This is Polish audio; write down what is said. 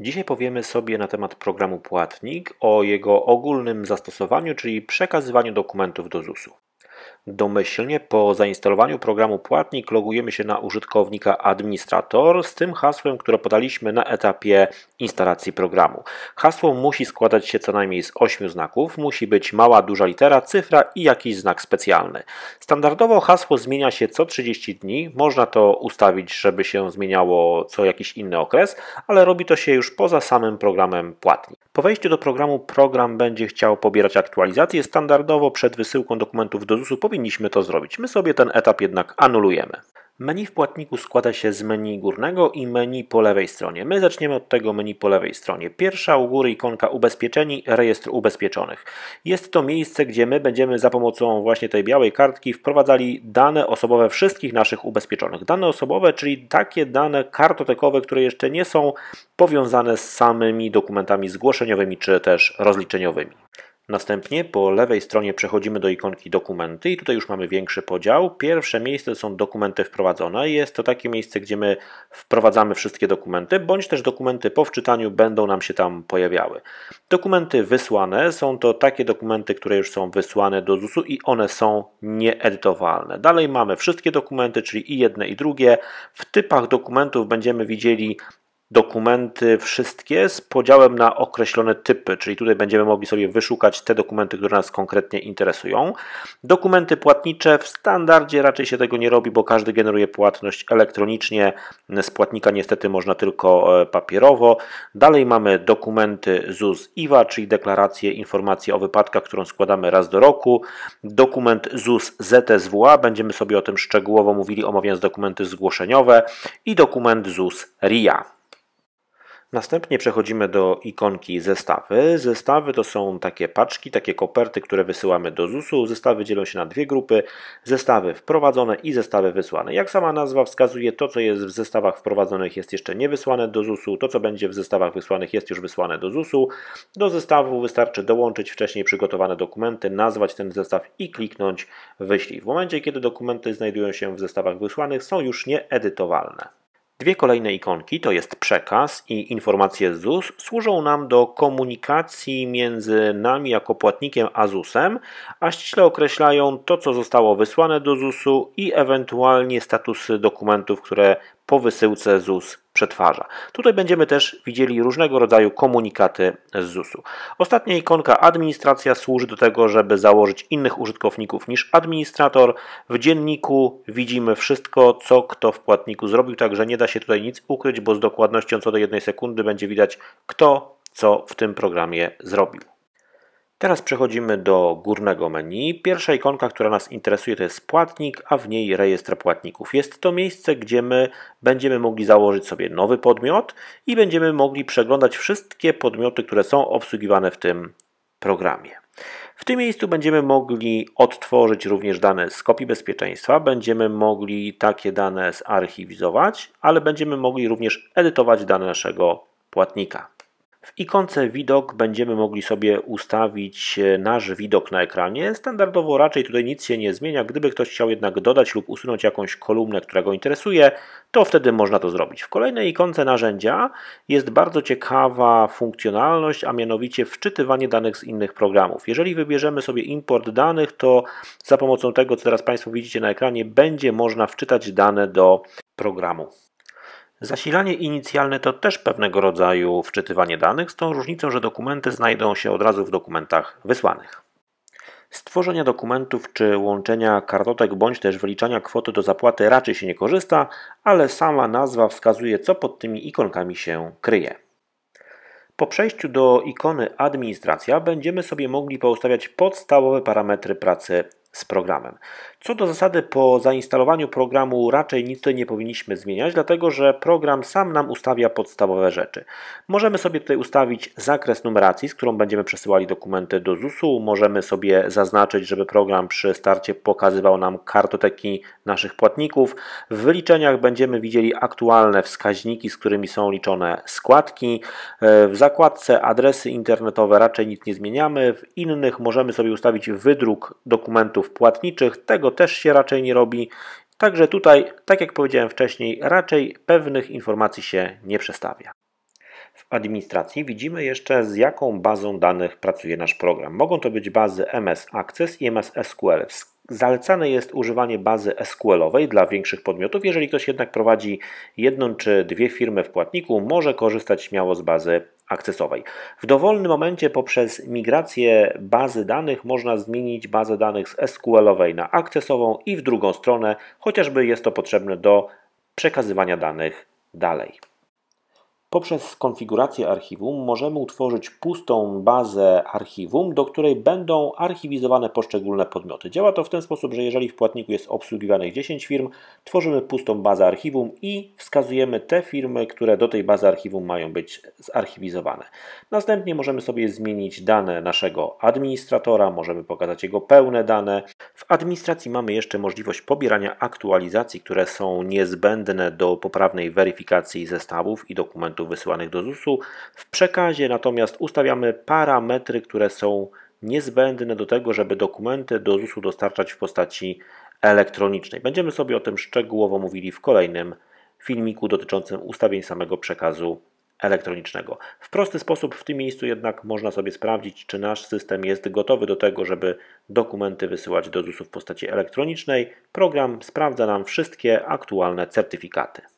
Dzisiaj powiemy sobie na temat programu Płatnik, o jego ogólnym zastosowaniu, czyli przekazywaniu dokumentów do ZUS-u. Domyślnie po zainstalowaniu programu płatnik logujemy się na użytkownika administrator z tym hasłem, które podaliśmy na etapie instalacji programu. Hasło musi składać się co najmniej z 8 znaków, musi być mała, duża litera, cyfra i jakiś znak specjalny. Standardowo hasło zmienia się co 30 dni, można to ustawić, żeby się zmieniało co jakiś inny okres, ale robi to się już poza samym programem płatnik. Po wejściu do programu program będzie chciał pobierać aktualizacje. Standardowo przed wysyłką dokumentów do ZUS-u powinniśmy to zrobić. My sobie ten etap jednak anulujemy. Menu w płatniku składa się z menu górnego i menu po lewej stronie. My zaczniemy od tego menu po lewej stronie. Pierwsza u góry ikonka ubezpieczeni, rejestr ubezpieczonych. Jest to miejsce, gdzie my będziemy za pomocą właśnie tej białej kartki wprowadzali dane osobowe wszystkich naszych ubezpieczonych. Dane osobowe, czyli takie dane kartotekowe, które jeszcze nie są powiązane z samymi dokumentami zgłoszeniowymi czy też rozliczeniowymi. Następnie po lewej stronie przechodzimy do ikonki dokumenty i tutaj już mamy większy podział. Pierwsze miejsce są dokumenty wprowadzone. Jest to takie miejsce, gdzie my wprowadzamy wszystkie dokumenty, bądź też dokumenty po wczytaniu będą nam się tam pojawiały. Dokumenty wysłane są to takie dokumenty, które już są wysłane do ZUS-u i one są nieedytowalne. Dalej mamy wszystkie dokumenty, czyli i jedne i drugie. W typach dokumentów będziemy widzieli dokumenty wszystkie z podziałem na określone typy, czyli tutaj będziemy mogli sobie wyszukać te dokumenty, które nas konkretnie interesują. Dokumenty płatnicze w standardzie raczej się tego nie robi, bo każdy generuje płatność elektronicznie, z płatnika niestety można tylko e, papierowo. Dalej mamy dokumenty ZUS IWA, czyli deklaracje, informacje o wypadkach, którą składamy raz do roku. Dokument ZUS ZSWA, będziemy sobie o tym szczegółowo mówili omawiając dokumenty zgłoszeniowe i dokument ZUS RIA. Następnie przechodzimy do ikonki zestawy. Zestawy to są takie paczki, takie koperty, które wysyłamy do ZUS-u. Zestawy dzielą się na dwie grupy: zestawy wprowadzone i zestawy wysłane. Jak sama nazwa wskazuje, to co jest w zestawach wprowadzonych jest jeszcze niewysłane do ZUS-u, to co będzie w zestawach wysłanych jest już wysłane do ZUS-u. Do zestawu wystarczy dołączyć wcześniej przygotowane dokumenty, nazwać ten zestaw i kliknąć wyślij. W momencie, kiedy dokumenty znajdują się w zestawach wysłanych, są już nieedytowalne. Dwie kolejne ikonki, to jest przekaz i informacje z ZUS, służą nam do komunikacji między nami jako płatnikiem a ZUS-em, a ściśle określają to, co zostało wysłane do ZUS-u i ewentualnie statusy dokumentów, które po wysyłce ZUS przetwarza. Tutaj będziemy też widzieli różnego rodzaju komunikaty z ZUS-u. Ostatnia ikonka administracja służy do tego, żeby założyć innych użytkowników niż administrator. W dzienniku widzimy wszystko, co kto w płatniku zrobił, także nie da się tutaj nic ukryć, bo z dokładnością co do jednej sekundy będzie widać, kto co w tym programie zrobił. Teraz przechodzimy do górnego menu. Pierwsza ikonka, która nas interesuje to jest płatnik, a w niej rejestr płatników. Jest to miejsce, gdzie my będziemy mogli założyć sobie nowy podmiot i będziemy mogli przeglądać wszystkie podmioty, które są obsługiwane w tym programie. W tym miejscu będziemy mogli odtworzyć również dane z kopii bezpieczeństwa, będziemy mogli takie dane zarchiwizować, ale będziemy mogli również edytować dane naszego płatnika. W ikonce widok będziemy mogli sobie ustawić e, nasz widok na ekranie. Standardowo raczej tutaj nic się nie zmienia. Gdyby ktoś chciał jednak dodać lub usunąć jakąś kolumnę, która go interesuje, to wtedy można to zrobić. W kolejnej ikonce narzędzia jest bardzo ciekawa funkcjonalność, a mianowicie wczytywanie danych z innych programów. Jeżeli wybierzemy sobie import danych, to za pomocą tego, co teraz Państwo widzicie na ekranie, będzie można wczytać dane do programu. Zasilanie inicjalne to też pewnego rodzaju wczytywanie danych, z tą różnicą, że dokumenty znajdą się od razu w dokumentach wysłanych. Stworzenia dokumentów czy łączenia kartotek bądź też wyliczania kwoty do zapłaty raczej się nie korzysta, ale sama nazwa wskazuje co pod tymi ikonkami się kryje. Po przejściu do ikony administracja będziemy sobie mogli poustawiać podstawowe parametry pracy z programem. Co do zasady, po zainstalowaniu programu raczej nic tutaj nie powinniśmy zmieniać, dlatego że program sam nam ustawia podstawowe rzeczy. Możemy sobie tutaj ustawić zakres numeracji, z którą będziemy przesyłali dokumenty do ZUS-u. Możemy sobie zaznaczyć, żeby program przy starcie pokazywał nam kartoteki naszych płatników. W wyliczeniach będziemy widzieli aktualne wskaźniki, z którymi są liczone składki. W zakładce adresy internetowe raczej nic nie zmieniamy. W innych możemy sobie ustawić wydruk dokumentu dokumentów płatniczych. Tego też się raczej nie robi. Także tutaj, tak jak powiedziałem wcześniej, raczej pewnych informacji się nie przestawia. W administracji widzimy jeszcze z jaką bazą danych pracuje nasz program. Mogą to być bazy MS Access i MS SQL. Zalecane jest używanie bazy SQL-owej dla większych podmiotów. Jeżeli ktoś jednak prowadzi jedną czy dwie firmy w płatniku, może korzystać śmiało z bazy akcesowej. W dowolnym momencie poprzez migrację bazy danych można zmienić bazę danych z SQL-owej na akcesową i w drugą stronę, chociażby jest to potrzebne do przekazywania danych dalej. Poprzez konfigurację archiwum możemy utworzyć pustą bazę archiwum, do której będą archiwizowane poszczególne podmioty. Działa to w ten sposób, że jeżeli w płatniku jest obsługiwanych 10 firm, tworzymy pustą bazę archiwum i wskazujemy te firmy, które do tej bazy archiwum mają być zarchiwizowane. Następnie możemy sobie zmienić dane naszego administratora, możemy pokazać jego pełne dane. W administracji mamy jeszcze możliwość pobierania aktualizacji, które są niezbędne do poprawnej weryfikacji zestawów i dokumentów dokumentów wysyłanych do ZUS-u. W przekazie natomiast ustawiamy parametry, które są niezbędne do tego, żeby dokumenty do ZUS-u dostarczać w postaci elektronicznej. Będziemy sobie o tym szczegółowo mówili w kolejnym filmiku dotyczącym ustawień samego przekazu elektronicznego. W prosty sposób w tym miejscu jednak można sobie sprawdzić, czy nasz system jest gotowy do tego, żeby dokumenty wysyłać do ZUS-u w postaci elektronicznej. Program sprawdza nam wszystkie aktualne certyfikaty.